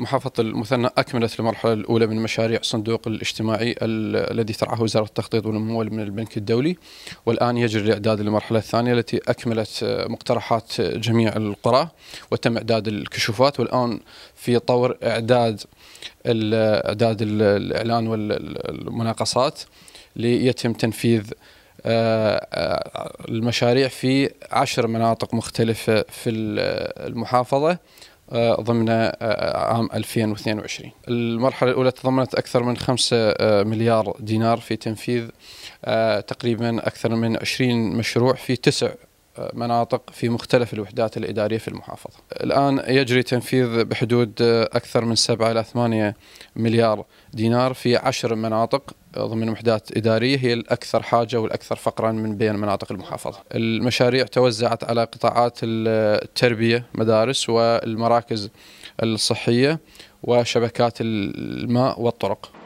محافظة المثنى أكملت المرحلة الأولى من مشاريع الصندوق الاجتماعي الذي ترعاه وزارة التخطيط والممول من البنك الدولي والآن يجري الإعداد للمرحلة الثانية التي أكملت مقترحات جميع القرى وتم إعداد الكشوفات والآن في طور إعداد إعداد الإعلان والمناقصات ليتم تنفيذ آه، آه، المشاريع في عشر مناطق مختلفة في المحافظة آه، ضمن آه، آه، عام 2022 المرحلة الأولى تضمنت أكثر من 5 مليار دينار في تنفيذ تقريبا أكثر من 20 مشروع في تسع مناطق في مختلف الوحدات الإدارية في المحافظة الآن يجري تنفيذ بحدود أكثر من 7 إلى 8 مليار دينار في عشر مناطق ضمن وحدات إدارية هي الأكثر حاجة والأكثر فقرا من بين مناطق المحافظة المشاريع توزعت على قطاعات التربية مدارس والمراكز الصحية وشبكات الماء والطرق